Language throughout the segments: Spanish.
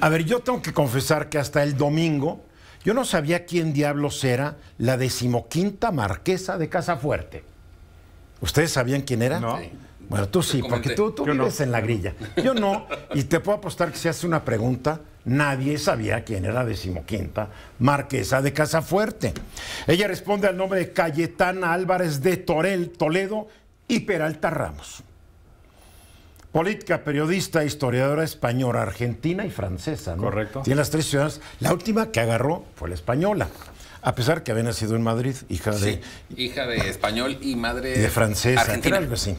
A ver, yo tengo que confesar que hasta el domingo yo no sabía quién diablos era la decimoquinta marquesa de Casafuerte. ¿Ustedes sabían quién era? No. Bueno, tú sí, porque tú, tú vives en la grilla. Yo no, y te puedo apostar que si hace una pregunta, nadie sabía quién era la decimoquinta marquesa de Casafuerte. Ella responde al nombre de Cayetana Álvarez de Torel, Toledo y Peralta Ramos. Política, periodista, historiadora española, argentina y francesa, ¿no? Correcto. Tiene las tres ciudades. La última que agarró fue la española. A pesar que había nacido en Madrid, hija de. Hija de español y madre. de francesa, argentina. algo así.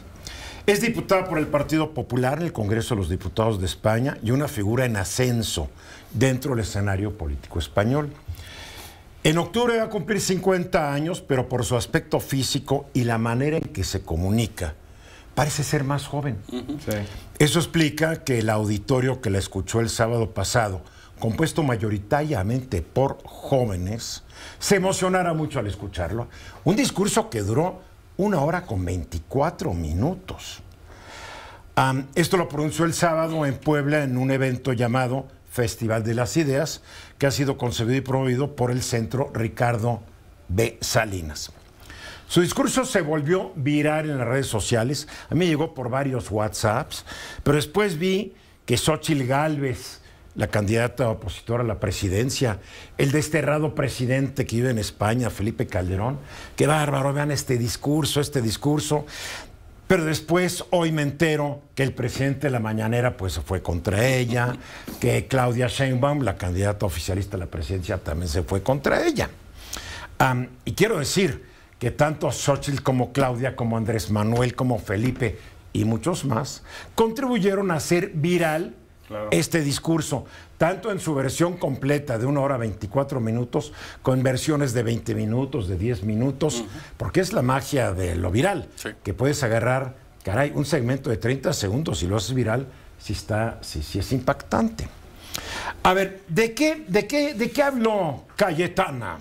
Es diputada por el Partido Popular en el Congreso de los Diputados de España y una figura en ascenso dentro del escenario político español. En octubre va a cumplir 50 años, pero por su aspecto físico y la manera en que se comunica, parece ser más joven. Eso explica que el auditorio que la escuchó el sábado pasado, compuesto mayoritariamente por jóvenes, se emocionara mucho al escucharlo. Un discurso que duró una hora con 24 minutos. esto lo pronunció el sábado en Puebla en un evento llamado Festival de las Ideas, que ha sido concebido y promovido por el Centro Ricardo B. Salinas. Su discurso se volvió viral en las redes sociales. A mí llegó por varios WhatsApps, pero después vi que Xochitl Gálvez, la candidata opositora a la presidencia, el desterrado presidente que vive en España, Felipe Calderón, qué bárbaro, vean este discurso, este discurso. Pero después hoy me entero que el presidente de la mañanera pues se fue contra ella, que Claudia Sheinbaum, la candidata oficialista a la presidencia, también se fue contra ella. y quiero decir, que tanto Xochitl como Claudia, como Andrés Manuel, como Felipe y muchos más contribuyeron a hacer viral este discurso, tanto en su versión completa de una hora 24 minutos, con versiones de 20 minutos, de 10 minutos, porque es la magia de lo viral, que puedes agarrar, caray, un segmento de 30 segundos y lo haces viral si, está, si, si es impactante. A ver, ¿de qué, de qué, de qué habló Cayetana?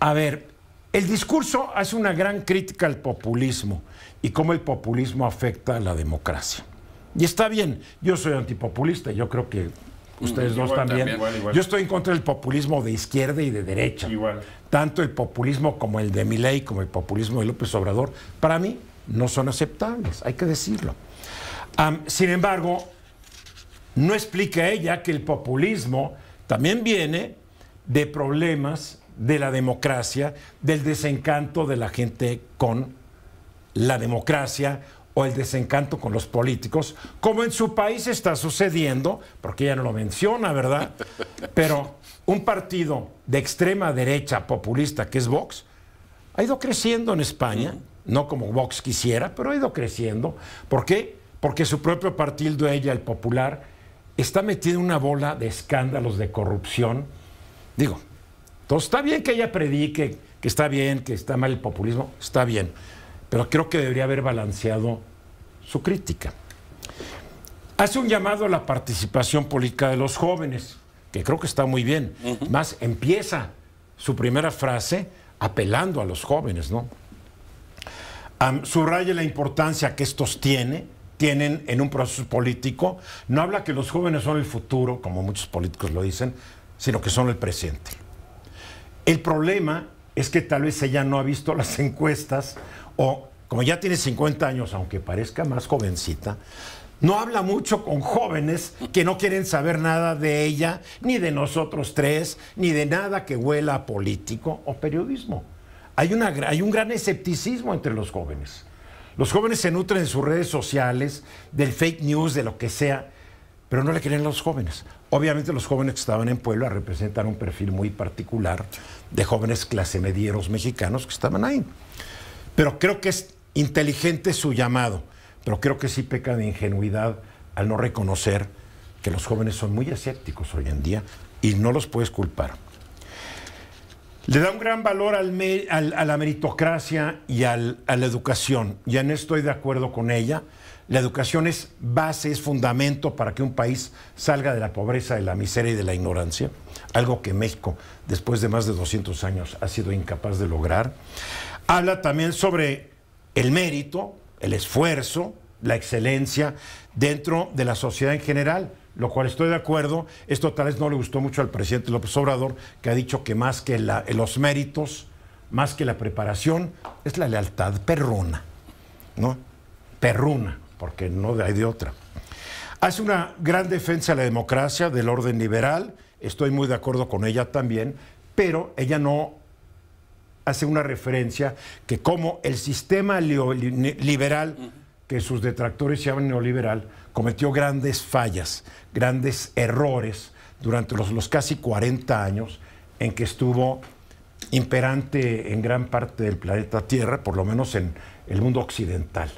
A ver, el discurso hace una gran crítica al populismo y cómo el populismo afecta a la democracia. Y está bien, yo soy antipopulista, yo creo que ustedes mm, dos también. Yo estoy en contra del populismo de izquierda y de derecha. Tanto el populismo como el de Milei, como el populismo de López Obrador, para mí no son aceptables, hay que decirlo. sin embargo, no explica ella que el populismo también viene de problemas de la democracia, del desencanto de la gente con la democracia o el desencanto con los políticos, como en su país está sucediendo, porque ella no lo menciona, ¿verdad? Pero un partido de extrema derecha populista que es Vox, ha ido creciendo en España, no como Vox quisiera, pero ha ido creciendo. ¿Por qué? Porque su propio partido, ella, el popular, está metido en una bola de escándalos de corrupción. Digo, entonces, está bien que ella predique que está bien, que está mal el populismo, está bien, pero creo que debería haber balanceado su crítica. Hace un llamado a la participación política de los jóvenes, que creo que está muy bien. Más empieza su primera frase apelando a los jóvenes, ¿no? subraya la importancia que estos tienen en un proceso político. No habla que los jóvenes son el futuro, como muchos políticos lo dicen, sino que son el presente. El problema es que tal vez ella no ha visto las encuestas o como ya tiene 50 años, aunque parezca más jovencita, no habla mucho con jóvenes que no quieren saber nada de ella, ni de nosotros tres, ni de nada que huela a político o periodismo. Hay, una, hay un gran escepticismo entre los jóvenes. Los jóvenes se nutren en sus redes sociales, del fake news, de lo que sea, pero no le querían los jóvenes. Obviamente los jóvenes que estaban en Puebla representan un perfil muy particular de jóvenes clase medieros mexicanos que estaban ahí. Pero creo que es inteligente su llamado, pero creo que sí peca de ingenuidad al no reconocer que los jóvenes son muy escépticos hoy en día y no los puedes culpar. Le da un gran valor a la meritocracia y a la educación. Ya no estoy de acuerdo con ella. La educación es base, es fundamento para que un país salga de la pobreza, de la miseria y de la ignorancia, algo que México, después de más de 200 años, ha sido incapaz de lograr. Habla también sobre el mérito, el esfuerzo, la excelencia dentro de la sociedad en general lo cual estoy de acuerdo. Esto tal vez no le gustó mucho al presidente López Obrador, que ha dicho que más que los méritos, más que la preparación, es la lealtad perruna, ¿no? Perruna, porque no hay de otra. Hace una gran defensa de la democracia, del orden liberal, estoy muy de acuerdo con ella también, pero ella no hace una referencia que como el sistema liberal que sus detractores llaman neoliberal, cometió grandes fallas, grandes errores durante los, los casi 40 años en que estuvo imperante en gran parte del planeta Tierra, por lo menos en el mundo occidental,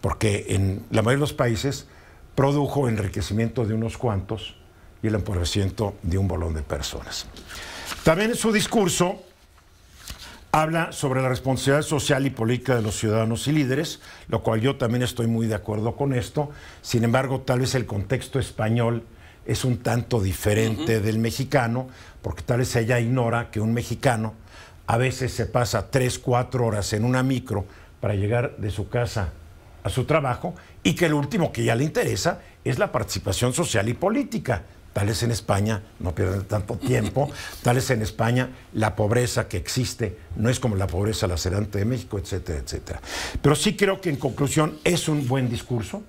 porque en la mayoría de los países produjo enriquecimiento de unos cuantos y el empobrecimiento de un bolón de personas. También en su discurso, habla sobre la responsabilidad social y política de los ciudadanos y líderes, lo cual yo también estoy muy de acuerdo con esto. Sin embargo, tal vez el contexto español es un tanto diferente del mexicano, porque tal vez ella ignora que un mexicano a veces se pasa tres, cuatro horas en una micro para llegar de su casa a su trabajo y que lo último que ya le interesa es la participación social y política. Tal es en España, no pierden tanto tiempo, tal es en España la pobreza que existe no es como la pobreza lacerante de México, etcétera, etcétera. Pero sí creo que en conclusión es un buen discurso.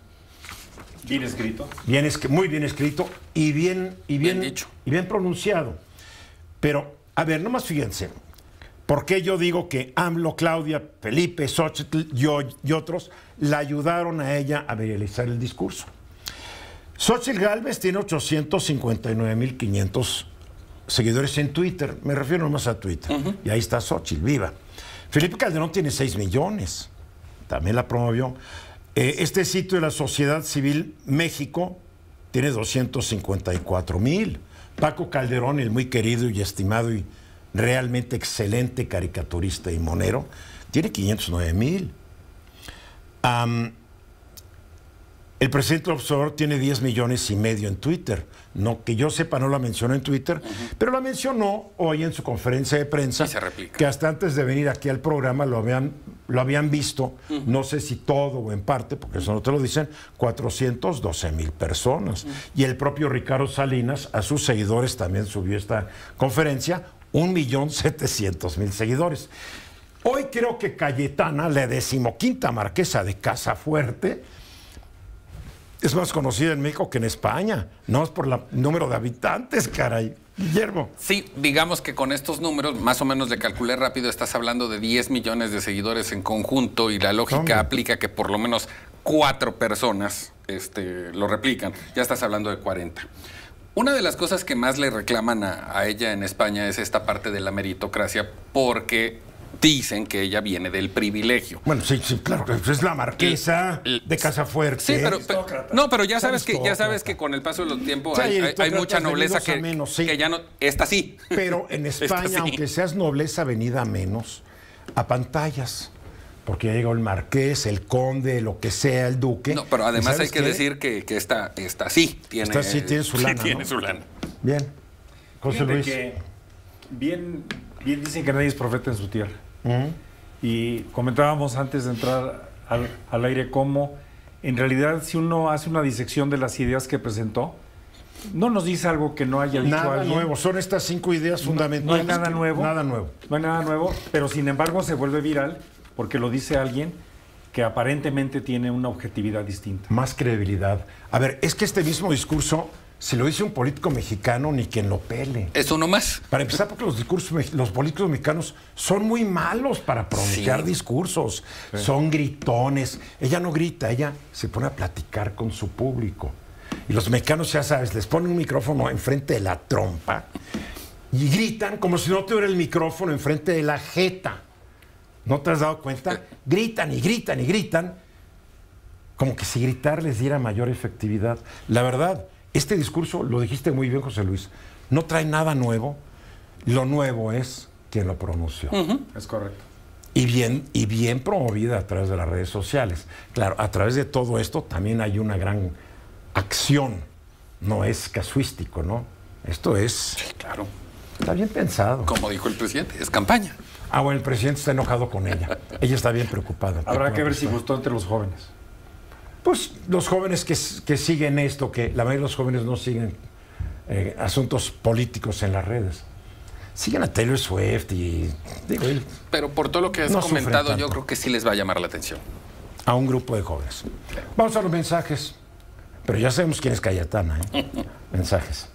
Bien escrito. Bien, muy bien escrito y bien, y bien, dicho. Y bien pronunciado. Pero, a ver, nomás fíjense, ¿por qué yo digo que AMLO, Claudia, Felipe, Xochitl y otros la ayudaron a ella a realizar el discurso? Xochitl Galvez tiene 859.500 seguidores en Twitter. Me refiero nomás a Twitter. Y ahí está Xochitl, viva. Felipe Calderón tiene 6 millones. También la promovió. Eh, este sitio de la Sociedad Civil México tiene 254 mil. Paco Calderón, el muy querido y estimado y realmente excelente caricaturista y monero, tiene 509 mil. El presidente Observador tiene 10 millones y medio en Twitter. No, que yo sepa, no la mencionó en Twitter, pero la mencionó hoy en su conferencia de prensa. Se que hasta antes de venir aquí al programa lo habían, lo habían visto, no sé si todo o en parte, porque eso no te lo dicen, 412 mil personas. Y el propio Ricardo Salinas, a sus seguidores también subió esta conferencia, 1.700.000 seguidores. Hoy creo que Cayetana, la decimoquinta marquesa de Casa Casafuerte, es más conocida en México que en España. No es por el número de habitantes, caray. Guillermo. Sí, digamos que con estos números, más o menos le calculé rápido, estás hablando de 10 millones de seguidores en conjunto y la lógica aplica que por lo menos cuatro personas este, lo replican. Ya estás hablando de 40. Una de las cosas que más le reclaman a ella en España es esta parte de la meritocracia, porque dicen que ella viene del privilegio. Bueno, sí, sí, claro, pues, es la marquesa de Casafuerte. Sí, pero, no, pero ya sabes que ya sabes que con el paso de los tiempos hay, mucha nobleza que, menos, ya no está así. Pero en España, aunque seas nobleza venida menos, a pantallas. Porque ya llegó el marqués, el conde, lo que sea, el duque. No, pero además hay que decir que, que esta, está sí tiene, tiene su lana. tiene su lana. Bien. José Luis. bien Bien, dicen que nadie es profeta en su tierra. Y comentábamos antes de entrar al, aire cómo, en realidad, si uno hace una disección de las ideas que presentó, no nos dice algo que no haya dicho nada nuevo, son estas cinco ideas fundamentales. No, hay nada nuevo. Nada nuevo. No hay nada nuevo, pero sin embargo se vuelve viral porque lo dice alguien que aparentemente tiene una objetividad distinta. Más credibilidad. A ver, es que este mismo discurso si lo dice un político mexicano, ni quien lo pele. Eso no más. Para empezar, porque los discursos, los políticos mexicanos son muy malos para pronunciar discursos. Son gritones. Ella no grita, ella se pone a platicar con su público. Y los mexicanos, ya sabes, les ponen un micrófono enfrente de la trompa y gritan como si no tuviera el micrófono enfrente de la jeta. ¿No te has dado cuenta? Eh. Gritan y gritan y gritan, como que si gritar les diera mayor efectividad. La verdad, este discurso, lo dijiste muy bien, José Luis, no trae nada nuevo. Lo nuevo es quien lo pronunció. Es correcto. Y bien, y bien promovida a través de las redes sociales. Claro, a través de todo esto también hay una gran acción. No es casuístico, ¿no? Esto es. claro. Está bien pensado. Como dijo el presidente, es campaña. Ah, bueno, el presidente está enojado con ella. ella está bien preocupada. Habrá que ver si gustó entre los jóvenes. Pues los jóvenes que, siguen esto, que la mayoría de los jóvenes no siguen eh, asuntos políticos en las redes. Siguen a Taylor Swift y... Pero por todo lo que has comentado, yo creo que sí les va a llamar la atención. A un grupo de jóvenes. Vamos a los mensajes. Pero ya sabemos quién es Cayetana. ¿eh? mensajes.